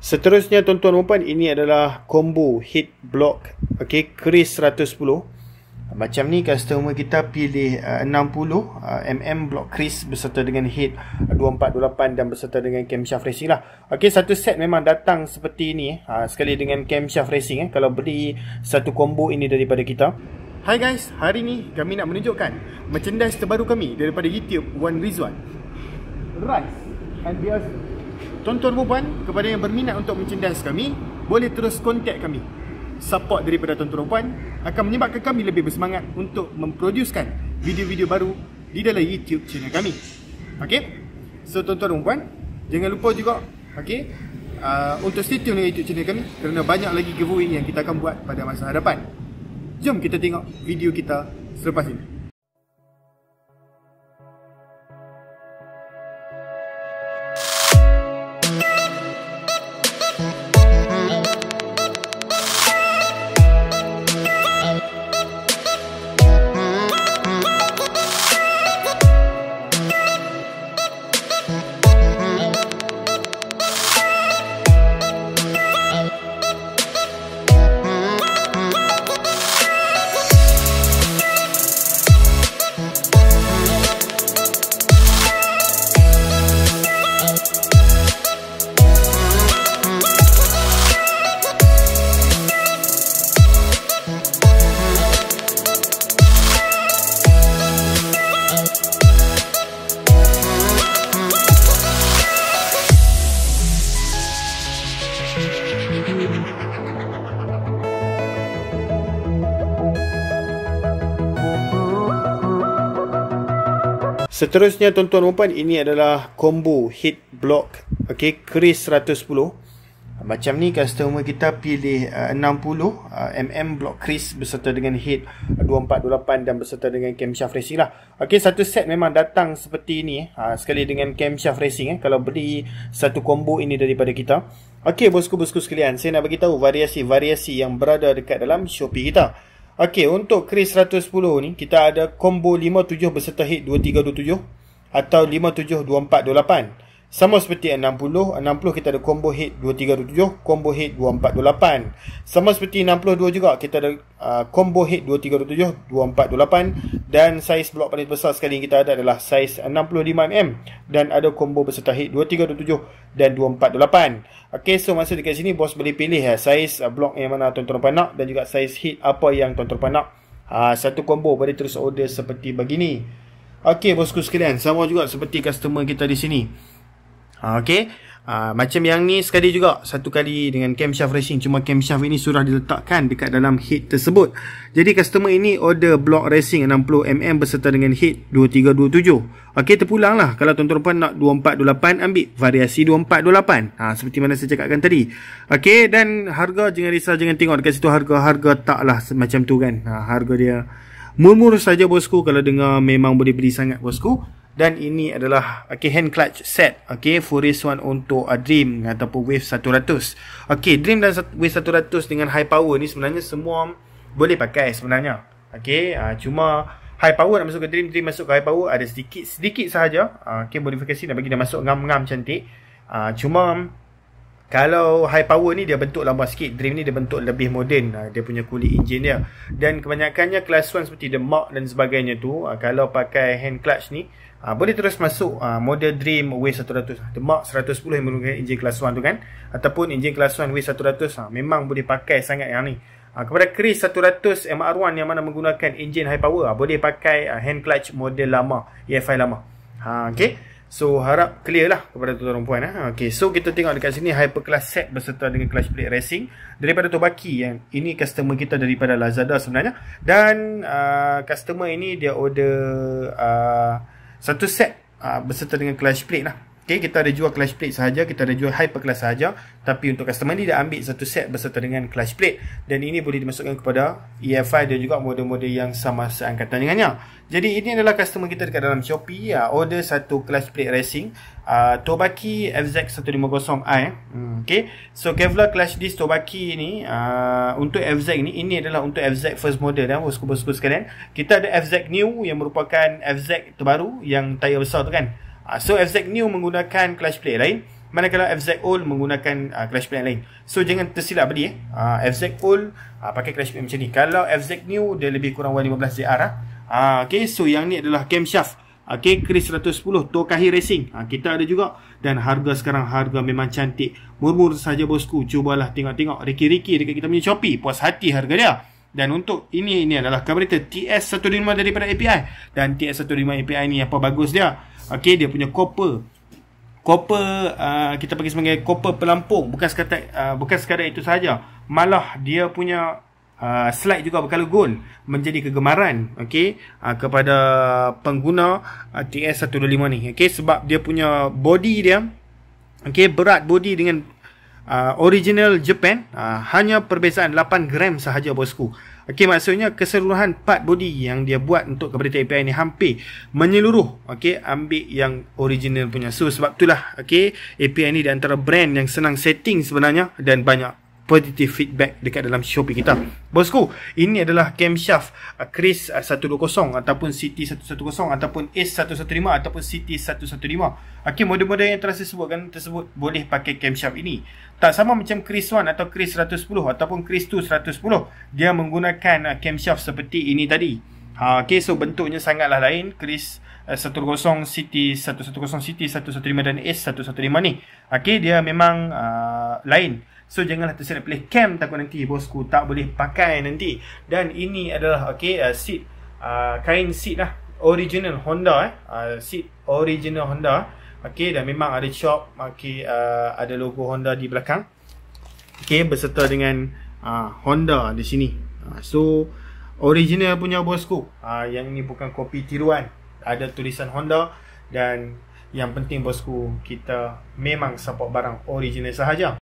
Seterusnya tuan-tuan perempuan ini adalah combo hit block okey Chris 110. Macam ni customer kita pilih uh, 60 uh, mm block Chris berserta dengan hit 2428 dan berserta dengan camshaft racing lah. Okey satu set memang datang seperti ini uh, sekali dengan camshaft racing eh kalau beli satu combo ini daripada kita. Hai guys, hari ni kami nak menunjukkan merchandise terbaru kami daripada YouTube One Rizwan. Rise and beers tuan-tuan perempuan kepada yang berminat untuk merchandise kami boleh terus kontak kami support daripada tuan-tuan perempuan akan menyebabkan kami lebih bersemangat untuk memproduskan video-video baru di dalam YouTube channel kami ok so tuan-tuan perempuan jangan lupa juga ok uh, untuk stay tune YouTube channel kami kerana banyak lagi giveaway yang kita akan buat pada masa hadapan jom kita tengok video kita selepas ini Seterusnya tuan-tuan puan ini adalah combo hit block okey Chris 110. Macam ni customer kita pilih uh, 60 uh, mm block Chris berserta dengan hit 2428 dan berserta dengan camshaft racing lah. Okey satu set memang datang seperti ini eh. ha, sekali dengan camshaft racing eh kalau beli satu combo ini daripada kita. Okey bosku-bosku sekalian, saya nak bagi tahu variasi-variasi yang berada dekat dalam Shopee kita. Okey, untuk kris 110 ni kita ada combo 57 beserta hit 2327 atau 572428. Sama seperti N60, N60 kita ada combo head 237, combo head 248. Sama seperti N62 juga kita ada uh, combo head 237, 248 dan saiz blok paling besar sekali yang kita ada adalah saiz 65mm dan ada combo beserta head 237 dan 248. Okey, so masa dekat sini bos boleh pilih ya, eh, saiz uh, blok yang mana tuan-tuan puan nak dan juga saiz head apa yang tuan-tuan puan nak. Uh, satu combo boleh terus order seperti begini. Okey bosku sekalian, sama juga seperti customer kita di sini. Ah, okay Uh, ah, macam yang ni sekali juga satu kali dengan camshaft racing cuma camshaft ini sudah diletakkan dekat dalam head tersebut jadi customer ini order block racing 60mm berserta dengan head 2327 Okay, terpulang lah kalau tuan-tuan puan nak 2428 ambil variasi 2428 ha, ah, seperti mana saya cakapkan tadi Okay, dan harga jangan risau jangan tengok dekat situ harga harga tak lah macam tu kan ha, harga dia murmur saja bosku kalau dengar memang boleh beli sangat bosku dan ini adalah okay, hand clutch set okay, Furious One untuk uh, Dream ataupun Wave 100 okay, Dream dan Wave 100 dengan high power ni sebenarnya semua boleh pakai sebenarnya okay, uh, cuma high power nak masuk ke Dream Dream masuk ke high power ada sedikit sedikit sahaja uh, okay, modifikasi nak bagi dia masuk ngam-ngam cantik uh, cuma kalau high power ni dia bentuk lambat sikit Dream ni dia bentuk lebih moden ah, Dia punya kulit engine dia Dan kebanyakannya kelas 1 seperti The Mark dan sebagainya tu ah, Kalau pakai hand clutch ni ah, Boleh terus masuk model Dream W100 The Mark 110 yang menggunakan engine kelas 1 tu kan Ataupun engine kelas 1 W100 Memang boleh pakai sangat yang ni Kepada Chris 100 MR1 yang mana menggunakan engine high power Boleh pakai hand clutch model lama EFI lama Okay So harap clear lah kepada tuan-tuan dan puan eh. Okay so kita tengok dekat sini Hyperclass set berserta dengan clutch plate racing Daripada Tobaki yang eh. ini customer kita daripada Lazada sebenarnya Dan uh, customer ini dia order uh, satu set uh, berserta dengan clutch plate lah Okay, kita ada jual clutch plate sahaja, kita ada jual hyper clutch sahaja tapi untuk customer ni dia ambil satu set berserta dengan clutch plate dan ini boleh dimasukkan kepada EFI dan juga model-model yang sama seangkatan dengannya jadi ini adalah customer kita dekat dalam Shopee ya, order satu clutch plate racing uh, Tobaki FZ150i okay. so Kevlar clutch disc Tobaki ni uh, ah, untuk FZ ni, ini adalah untuk FZ first model dan ya. bosku-bosku sekalian kita ada FZ new yang merupakan FZ terbaru yang tayar besar tu kan Ah, so FZ New menggunakan Clash Play lain manakala FZ Old menggunakan uh, ah, clutch plate lain so jangan tersilap tadi eh uh, ah, FZ Old uh, pakai Clash Play macam ni kalau FZ New dia lebih kurang 15 ZR ah uh, okey so yang ni adalah camshaft Okay, Chris 110 Tokahi Racing uh, kita ada juga dan harga sekarang harga memang cantik murmur saja bosku cubalah tengok-tengok riki-riki dekat kita punya Shopee puas hati harga dia dan untuk ini ini adalah carburetor TS 15 daripada API dan TS 15 API ni apa bagus dia Okey, dia punya copper. Copper uh, kita panggil sebagai copper pelampung, bukan sekadar uh, bukan sekadar itu saja. Malah dia punya Uh, slide juga berkala gold menjadi kegemaran okey uh, kepada pengguna uh, TS125 ni okey sebab dia punya body dia okey berat body dengan uh, original Japan uh, hanya perbezaan 8 gram sahaja bosku Okey maksudnya keseluruhan part body yang dia buat untuk kepada TPI ni hampir menyeluruh okey ambil yang original punya. So sebab itulah okey API ni di antara brand yang senang setting sebenarnya dan banyak positive feedback dekat dalam Shopee kita. Bosku, ini adalah camshaft uh, Chris uh, 120 ataupun CT 110 ataupun S115 ataupun CT 115. Okey, model-model yang telah saya sebutkan tersebut boleh pakai camshaft ini. Tak sama macam Chris 1 atau Chris 110 ataupun Chris 2 110. Dia menggunakan uh, camshaft seperti ini tadi. Ha, okay, so bentuknya sangatlah lain Chris uh, 110 CT 110 CT 115 dan S 115 ni. Okey, dia memang uh, lain. So janganlah terserap pilih cam takut nanti bosku tak boleh pakai nanti Dan ini adalah okay, uh, seat uh, Kain seat lah Original Honda eh uh, Seat original Honda Okay dan memang ada chop okay, uh, Ada logo Honda di belakang Okay berserta dengan uh, Honda di sini uh, So original punya bosku uh, Yang ini bukan kopi tiruan Ada tulisan Honda Dan yang penting bosku Kita memang support barang original sahaja